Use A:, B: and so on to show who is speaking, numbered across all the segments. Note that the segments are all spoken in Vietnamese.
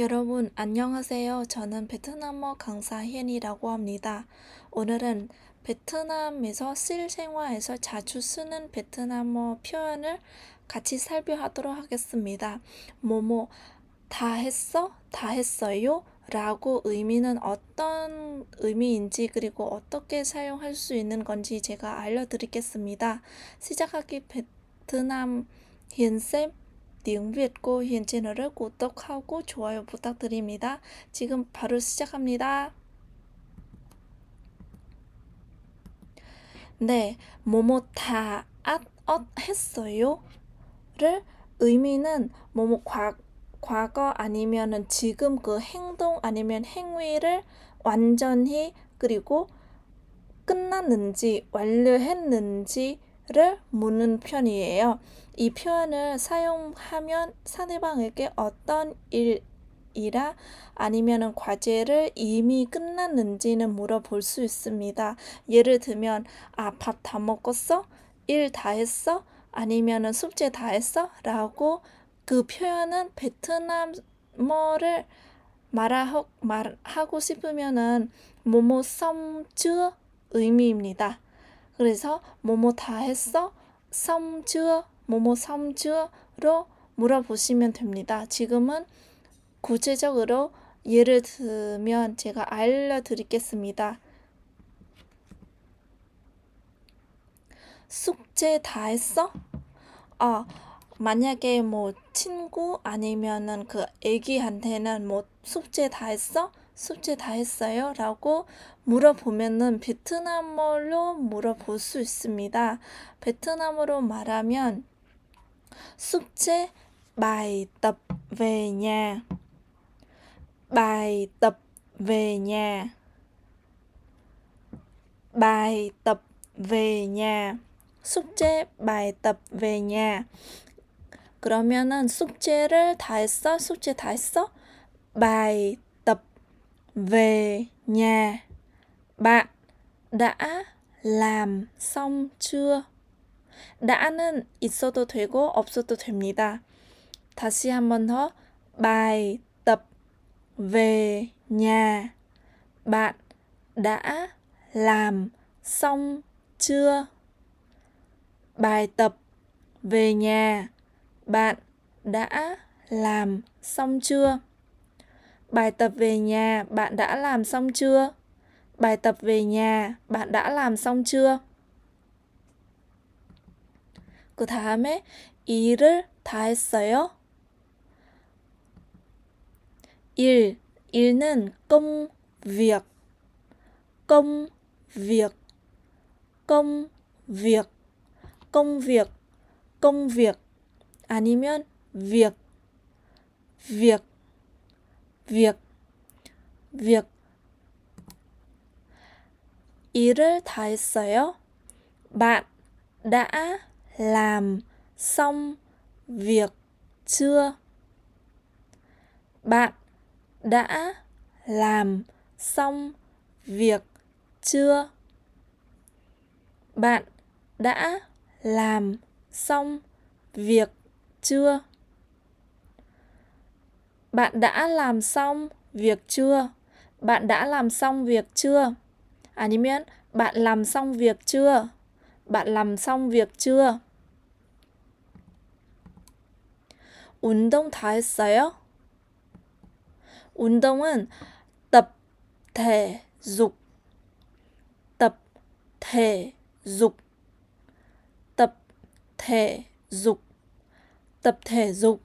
A: 여러분 안녕하세요. 저는 베트남어 강사 헨이라고 합니다. 오늘은 베트남에서 실생활에서 자주 쓰는 베트남어 표현을 같이 살펴하도록 하겠습니다. 뭐뭐 다 했어? 다 했어요? 라고 의미는 어떤 의미인지 그리고 어떻게 사용할 수 있는 건지 제가 알려드리겠습니다. 시작하기 베트남 옌쌤 t i ế 고 g v i ệ 채널을 구독하고 좋아요 부탁드립니다. 지금 바로 시작합니다. 네, 뭐뭐 다 앗, 엇 했어요? 를 의미는 뭐뭐 과, 과거 아니면은 지금 그 행동 아니면 행위를 완전히 그리고 끝났는지 완료했는지 를 묻는 편이에요. 이 표현을 사용하면 상대방에게 어떤 일이라 아니면 과제를 이미 끝났는지는 물어볼 수 있습니다. 예를 들면 아 밥 다 먹었어? 일 다 했어? 아니면 숙제 다 했어? 라고 그 표현은 베트남어를 말하고, 싶으면모모뭐 썸즈 의미입니다. 그래서 뭐뭐 다 했어? 섬주 h 뭐뭐 섬주 h 로 물어보시면 됩니다. 지금은 구체적으로 예를 들면 제가 알려드리겠습니다. 숙제 다 했어? 아, 만약에 뭐 친구 아니면은 그 애기한테는 뭐 숙제 다 했어? 숙제 다 했어요? 라고 물어보면은 베트남어로 물어볼 수 있습니다. 베트남어로 말하면 숙제 bài tập về nhà. bài t 숙제 bài t ậ 그러면은 숙제를 다 했어? 숙제 다 했어? b à về nhà bạn đã làm xong chưa? 다는 있어도 되고 없어도 됩니다. 다시 한번 더 bài tập về nhà bạn đã làm xong chưa? Bài tập về nhà bạn đã làm xong chưa? Bài tập về nhà bạn đã làm xong chưa? Bài tập về nhà bạn đã làm xong chưa? 그 다음에 일을 다 했어요? 일, 일은 công việc, công việc, công việc, công việc, công việc 아니면 việc, việc việc việc 일을 다 했어요? Bạn đã làm xong việc chưa? Bạn đã làm xong việc chưa? Bạn đã làm xong việc chưa? Bạn đã làm xong việc chưa? Bạn đã làm xong việc chưa? 아니면 à, bạn làm xong việc chưa? Bạn làm xong việc chưa? 운동 다 했어요? 운동은 tập thể dục tập thể dục tập thể dục tập thể dục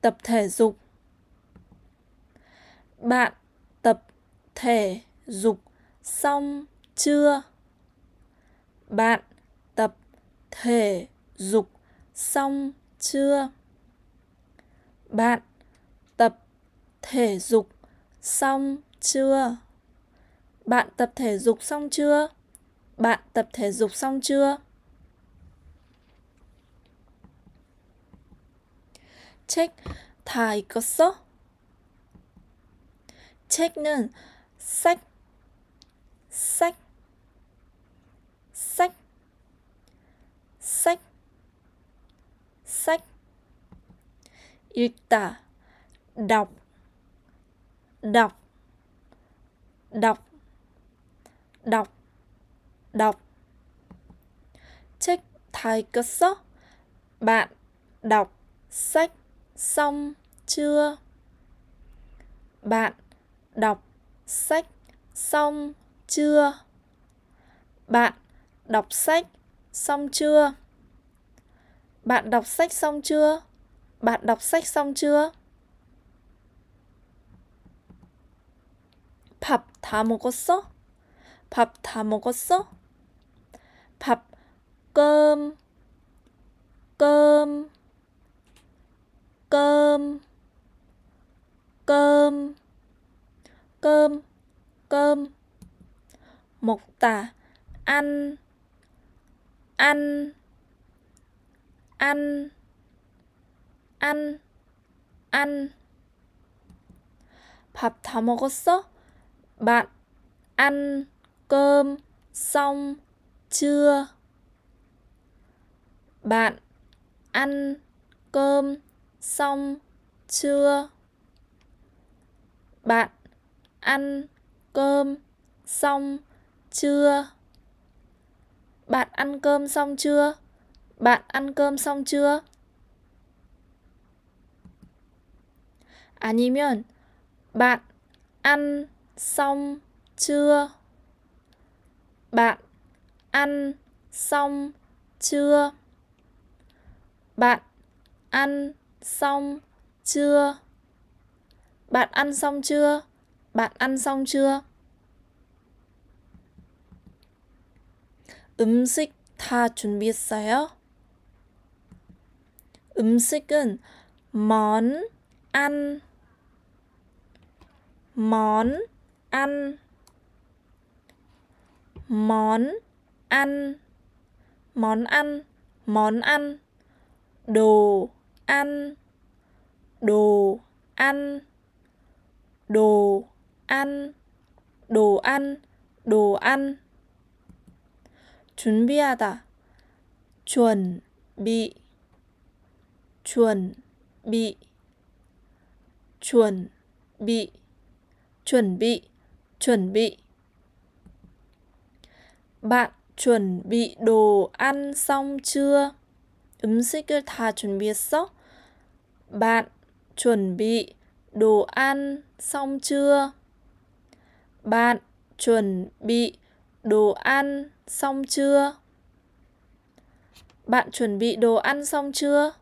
A: tập thể dục bạn tập thể dục xong chưa? Bạn tập thể dục xong chưa? Bạn tập thể dục xong chưa? Bạn tập thể dục xong chưa? Bạn tập thể dục xong chưa? check 책다 읽었어? 책는 sách sách sách sách sách 읽다 đọc đọc đọc đọc đọc 책다 읽었어? Bạn đọc sách xong chưa? Bạn đọc sách xong chưa? Bạn đọc sách xong chưa? Bạn đọc sách xong chưa? Bạn đọc sách xong chưa? 밥다 먹었어? 밥다 먹었어? 밥 cơm cơm cơm cơm cơm cơm một tà ăn ăn ăn ăn ăn hợp 밥 một số bạn ăn cơm xong chưa? bạn ăn cơm xong chưa? bạn ăn cơm xong chưa? Bạn ăn cơm xong chưa? Bạn ăn cơm xong chưa? 아니면 à, bạn ăn xong chưa? Bạn ăn xong chưa? Bạn ăn xong chưa? Bạn ăn xong chưa? Bạn ăn xong chưa? tha chuẩn 음식 다 준비했어요? 음식은 món ăn món ăn món ăn món ăn món ăn đồ ăn đồ ăn đồ ăn đồ ăn đồ ăn 준비하다 chuẩn bị chuẩn bị chuẩn bị chuẩn bị chuẩn bị bạn chuẩn bị đồ ăn xong chưa xích cơ thà chuẩn bị 준비했어? bạn chuẩn bị đồ ăn xong chưa bạn chuẩn bị đồ ăn xong chưa? Bạn chuẩn bị đồ ăn xong chưa?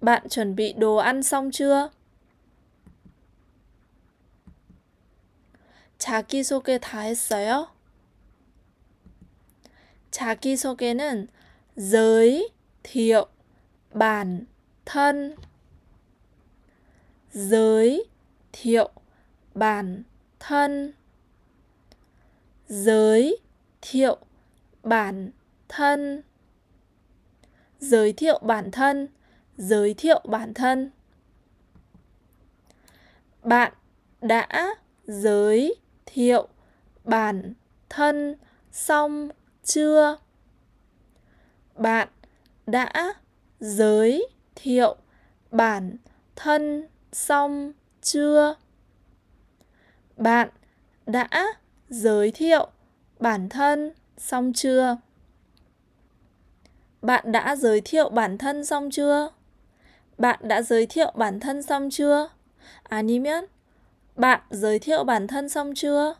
A: Bạn chuẩn bị đồ ăn xong chưa? 자기소개 다 했어요? 자기소개는 giới thiệu bản thân giới thiệu bản thân giới thiệu bản thân giới thiệu bản thân giới thiệu bản thân bạn đã giới thiệu bản thân xong chưa bạn đã giới thiệu bản thân xong chưa bạn đã giới thiệu bản thân xong chưa bạn đã giới thiệu bản thân xong chưa bạn đã giới thiệu bản thân xong chưa 아니면 bạn giới thiệu bản thân xong chưa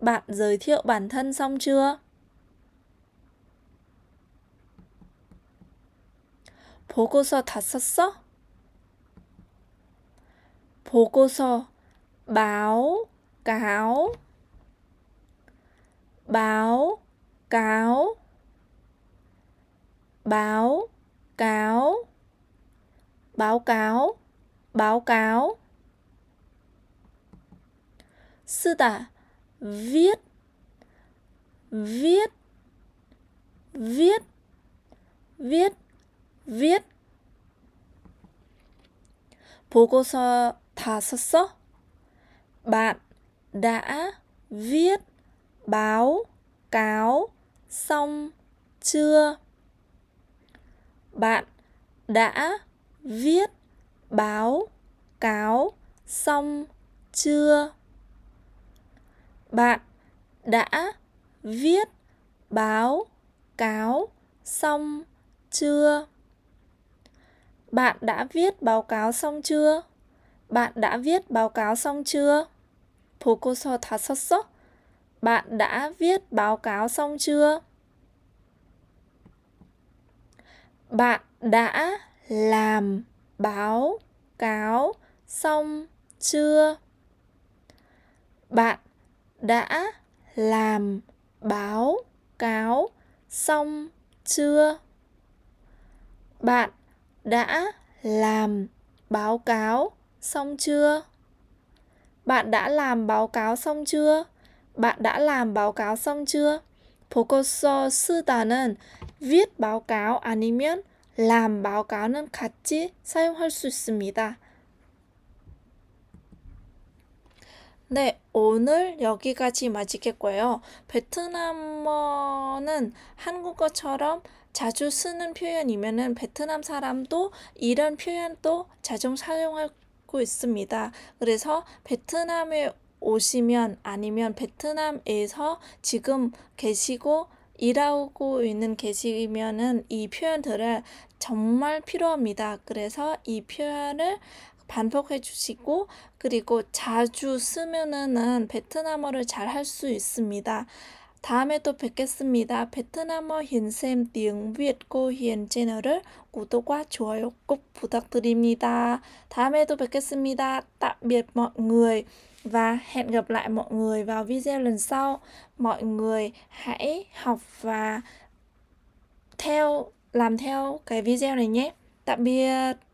A: bạn giới thiệu bản thân xong chưa 보고서 다 썼어? 보고서 báo cáo báo cáo báo cáo báo cáo báo cáo sư tả viết viết viết viết viết 보고서 다 썼어? bạn đã viết báo cáo xong chưa bạn đã viết báo cáo xong chưa bạn đã viết báo cáo xong chưa bạn đã viết báo cáo xong chưa bạn đã viết báo cáo xong chưa 보고서 다 썼어? Bạn đã viết báo cáo xong chưa? Bạn đã làm báo cáo xong chưa? Bạn đã làm báo cáo xong chưa? Bạn đã làm báo cáo xong chưa? Bạn đã làm báo cáo xong chưa? Bạn đã làm báo cáo xong chưa? 보고서 쓰다는 viết báo cáo 아니면 làm báo cáo 같이 사용할 수 있습니다. 네, 오늘 여기까지 마치겠고요. 베트남어는 한국어처럼 자주 쓰는 표현이면은 베트남 사람도 이런 표현도 자주 사용하고 있습니다. 그래서 베트남에 오시면 아니면 베트남에서 지금 계시고 일하고 있는 계시면은 이 표현들을 정말 필요합니다. 그래서 이 표현을 반복해 주시고 그리고 자주 쓰면은 베트남어를 잘 할 수 있습니다. 다음에 또 뵙겠습니다. 베트남어 힌쌤 띵비엣고 g v 채널을 구독과 좋아요 꼭 부탁드립니다. 다음에 또 뵙겠습니다. 딱 ạ m b người. và hẹn gặp lại mọi người vào video lần sau mọi người hãy học và theo làm theo cái video này nhé tạm biệt